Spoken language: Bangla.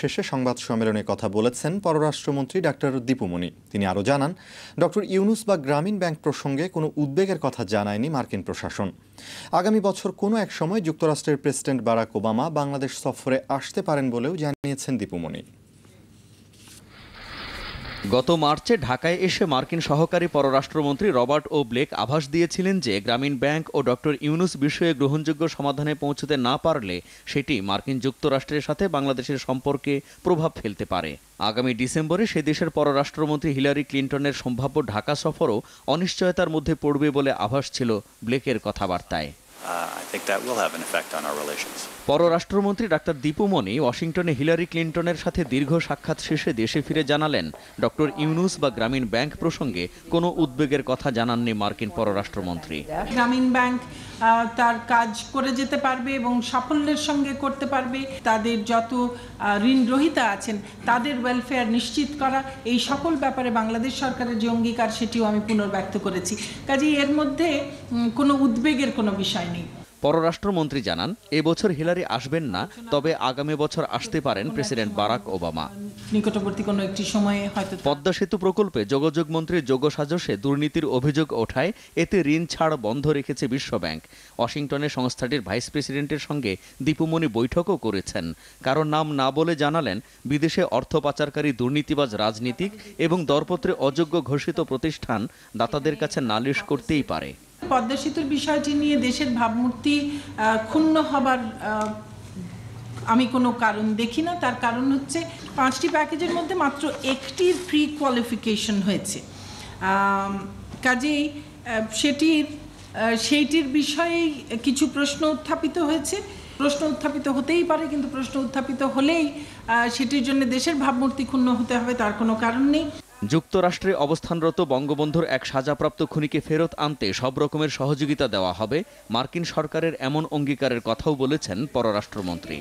শেষে সংবাদ সম্মেলনে কথা বলেছেন পররাষ্ট্রমন্ত্রী ডাক্তার দীপুমণি তিনি আরও জানান ডক্টর ইউনুস বা গ্রামীণ ব্যাংক প্রসঙ্গে কোনো উদ্বেগের কথা জানায়নি মার্কিন প্রশাসন আগামী বছর কোনো এক সময় যুক্তরাষ্ট্রের প্রেসিডেন্ট বারাক ওবামা বাংলাদেশ সফরে আসতে পারেন বলেও জানিয়েছেন দীপুমণি গত মার্চে ঢাকায় এসে মার্কিন সহকারী পররাষ্ট্রমন্ত্রী রবার্ট ও ব্লেক আভাস দিয়েছিলেন যে গ্রামীণ ব্যাংক ও ডক্টর ইউনুস বিষয়ে গ্রহণযোগ্য সমাধানে পৌঁছতে না পারলে সেটি মার্কিন যুক্তরাষ্ট্রের সাথে বাংলাদেশের সম্পর্কে প্রভাব ফেলতে পারে আগামী ডিসেম্বরে সে দেশের পররাষ্ট্রমন্ত্রী হিলারি ক্লিন্টনের সম্ভাব্য ঢাকা সফরও অনিশ্চয়তার মধ্যে পড়বে বলে আভাস ছিল ব্লেকের কথাবার্তায় Uh, পররাষ্ট্রমন্ত্রী ডাক্তার দীপুমণি ওয়াশিংটনে হিলারি ক্লিন্টনের সাথে দীর্ঘ সাক্ষাৎ শেষে দেশে ফিরে জানালেন ডক্টর ইউনুস বা গ্রামীণ ব্যাংক প্রসঙ্গে কোনো উদ্বেগের কথা জানাননি মার্কিন পররাষ্ট্রমন্ত্রী গ্রামীণ ব্যাংক তার কাজ করে যেতে পারবে এবং সাফল্যের সঙ্গে করতে পারবে তাদের যত ঋণ আছেন তাদের ওয়েলফেয়ার নিশ্চিত করা এই সকল ব্যাপারে বাংলাদেশ সরকারের যে অঙ্গীকার সেটিও আমি পুনর্ব্যক্ত করেছি কাজে এর মধ্যে কোনো উদ্বেগের কোনো বিষয় নেই পররাষ্ট্রমন্ত্রী জানান এবছর হিলারি আসবেন না তবে আগামী বছর আসতে পারেন প্রেসিডেন্ট বারাক ওবামা নিকটবর্তী কোনো একটি সময়ে হয়তো পদ্মা সেতু প্রকল্পে যোগাযোগ মন্ত্রী যোগ সাজসে দুর্নীতির অভিযোগ ওঠায় এতে ঋণ ছাড় বন্ধ রেখেছে বিশ্বব্যাংক ওয়াশিংটনে সংস্থাটির ভাইস প্রেসিডেন্টের সঙ্গে দীপুমণি বৈঠকও করেছেন কারো নাম না বলে জানালেন বিদেশে অর্থ পাচারকারী দুর্নীতিবাজ রাজনীতিক এবং দরপত্রে অযোগ্য ঘোষিত প্রতিষ্ঠান দাতাদের কাছে নালিশ করতেই পারে পদ্মা সেতুর বিষয়টি নিয়ে দেশের ভাবমূর্তি ক্ষুণ্ণ হবার আমি কোনো কারণ দেখি না তার কারণ হচ্ছে পাঁচটি প্যাকেজের মধ্যে মাত্র একটি প্রি কোয়ালিফিকেশন হয়েছে কাজেই সেটির সেইটির বিষয়ে কিছু প্রশ্ন উত্থাপিত হয়েছে প্রশ্ন উত্থাপিত হতেই পারে কিন্তু প্রশ্ন উত্থাপিত হলেই সেটির জন্য দেশের ভাবমূর্তি ক্ষুণ্ণ হতে হবে তার কোনো কারণ নেই যুক্তরাষ্ট্রে অবস্থানরত বঙ্গবন্ধুর এক সাজাপ্রাপ্ত খুনিকে ফেরত আনতে সব রকমের সহযোগিতা দেওয়া হবে মার্কিন সরকারের এমন অঙ্গীকারের কথাও বলেছেন পররাষ্ট্রমন্ত্রী